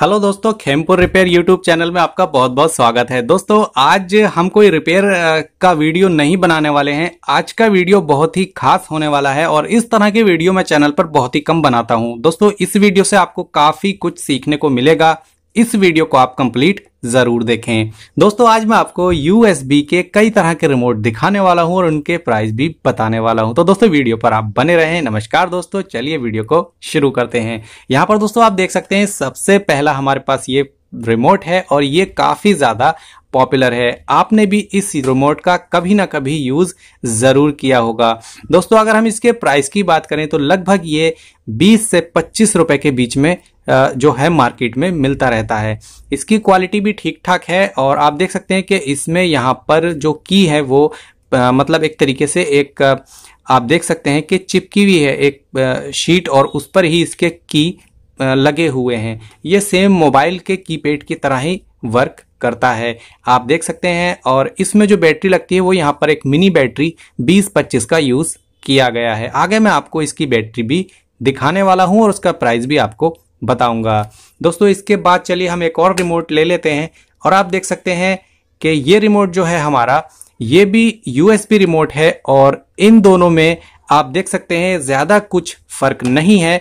hello दोस्तों Khempur repair YouTube channel में आपका बहुत बहुत स्वागत है दोस्तों आज हम कोई रिपेयर का वीडियो नहीं बनाने वाले हैं आज का वीडियो बहुत ही खास होने वाला है और इस तरह के वीडियो मैं चैनल पर बहुत ही कम बनाता हूं दोस्तों इस वीडियो से आपको काफी कुछ सीखने को मिलेगा इस वीडियो को आप कंप्लीट जरूर देखें दोस्तों आज मैं आपको यूएसबी के कई तरह के रिमोट दिखाने वाला हूं और उनके प्राइस भी बताने वाला हूं तो दोस्तों वीडियो पर आप बने रहें नमस्कार दोस्तों चलिए वीडियो को शुरू करते हैं यहां पर दोस्तों आप देख सकते हैं सबसे पहला हमारे पास ये रिमोट है और ये काफी ज्यादा पॉपुलर है आपने भी इस रिमोट का कभी ना कभी यूज जरूर किया होगा दोस्तों अगर हम इसके प्राइस की बात करें तो लगभग ये 20 से 25 रुपए के बीच में जो है मार्केट में मिलता रहता है इसकी क्वालिटी भी ठीक ठाक है और आप देख सकते हैं कि इसमें यहाँ पर जो की है वो मतलब एक तरीके से एक आप देख सकते हैं कि चिपकी हुई है एक शीट और उस पर ही इसके की लगे हुए हैं ये सेम मोबाइल के कीपैड की तरह ही वर्क करता है आप देख सकते हैं और इसमें जो बैटरी लगती है वो यहाँ पर एक मिनी बैटरी 20-25 का यूज़ किया गया है आगे मैं आपको इसकी बैटरी भी दिखाने वाला हूँ और उसका प्राइस भी आपको बताऊंगा दोस्तों इसके बाद चलिए हम एक और रिमोट ले लेते हैं और आप देख सकते हैं कि ये रिमोट जो है हमारा ये भी यूएसपी रिमोट है और इन दोनों में आप देख सकते हैं ज़्यादा कुछ फ़र्क नहीं है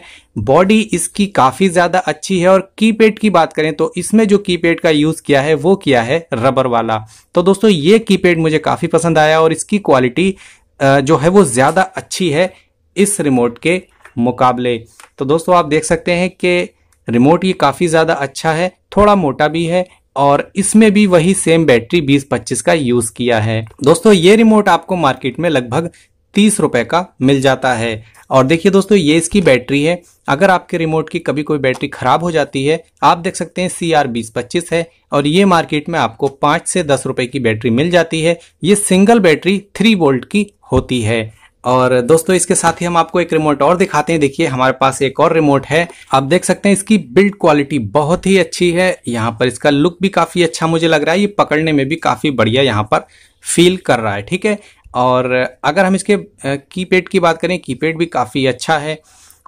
बॉडी इसकी काफ़ी ज़्यादा अच्छी है और कीपैड की बात करें तो इसमें जो कीपैड का यूज़ किया है वो किया है रबर वाला तो दोस्तों ये कीपैड मुझे काफ़ी पसंद आया और इसकी क्वालिटी जो है वो ज़्यादा अच्छी है इस रिमोट के मुकाबले तो दोस्तों आप देख सकते हैं कि रिमोट ये काफ़ी ज़्यादा अच्छा है थोड़ा मोटा भी है और इसमें भी वही सेम बैटरी 20-25 का यूज़ किया है दोस्तों ये रिमोट आपको मार्केट में लगभग तीस रुपए का मिल जाता है और देखिए दोस्तों ये इसकी बैटरी है अगर आपके रिमोट की कभी कोई बैटरी खराब हो जाती है आप देख सकते हैं सी आर बीस पच्चीस है और ये मार्केट में आपको पाँच से दस रुपए की बैटरी मिल जाती है ये सिंगल बैटरी थ्री वोल्ट की होती है और दोस्तों इसके साथ ही हम आपको एक रिमोट और दिखाते हैं देखिए हमारे पास एक और रिमोट है आप देख सकते हैं इसकी बिल्ड क्वालिटी बहुत ही अच्छी है यहाँ पर इसका लुक भी काफ़ी अच्छा मुझे लग रहा है ये पकड़ने में भी काफ़ी बढ़िया यहाँ पर फील कर रहा है ठीक है और अगर हम इसके कीपैड की बात करें कीपैड भी काफ़ी अच्छा है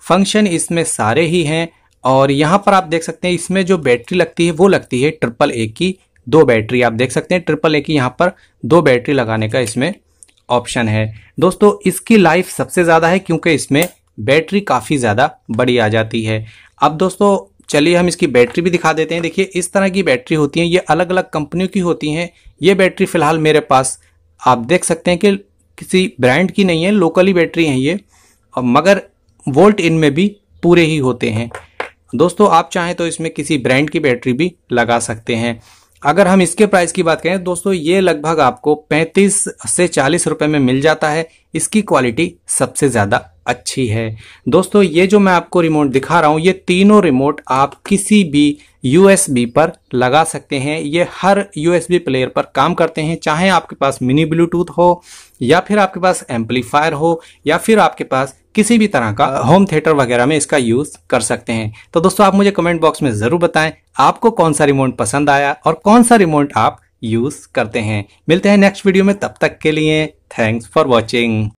फंक्शन इसमें सारे ही हैं और यहाँ पर आप देख सकते हैं इसमें जो बैटरी लगती है वो लगती है ट्रिपल ए की दो बैटरी आप देख सकते हैं ट्रिपल ए की यहाँ पर दो बैटरी लगाने का इसमें ऑप्शन है दोस्तों इसकी लाइफ सबसे ज़्यादा है क्योंकि इसमें बैटरी काफ़ी ज़्यादा बड़ी आ जाती है अब दोस्तों चलिए हम इसकी बैटरी भी दिखा देते हैं देखिए इस तरह की बैटरी होती हैं ये अलग अलग कंपनियों की होती हैं ये बैटरी फ़िलहाल मेरे पास आप देख सकते हैं कि किसी ब्रांड की नहीं है लोकली बैटरी है ये और मगर वोल्ट इनमें भी पूरे ही होते हैं दोस्तों आप चाहें तो इसमें किसी ब्रांड की बैटरी भी लगा सकते हैं अगर हम इसके प्राइस की बात करें दोस्तों ये लगभग आपको 35 से 40 रुपए में मिल जाता है इसकी क्वालिटी सबसे ज़्यादा अच्छी है दोस्तों ये जो मैं आपको रिमोट दिखा रहा हूँ ये तीनों रिमोट आप किसी भी यूएसबी पर लगा सकते हैं ये हर यूएसबी प्लेयर पर काम करते हैं चाहे आपके पास मिनी ब्लूटूथ हो या फिर आपके पास एम्पलीफायर हो या फिर आपके पास किसी भी तरह का होम थिएटर वगैरह में इसका यूज कर सकते हैं तो दोस्तों आप मुझे कमेंट बॉक्स में जरूर बताएं आपको कौन सा रिमोट पसंद आया और कौन सा रिमोट आप यूज करते हैं मिलते हैं नेक्स्ट वीडियो में तब तक के लिए थैंक्स फॉर वॉचिंग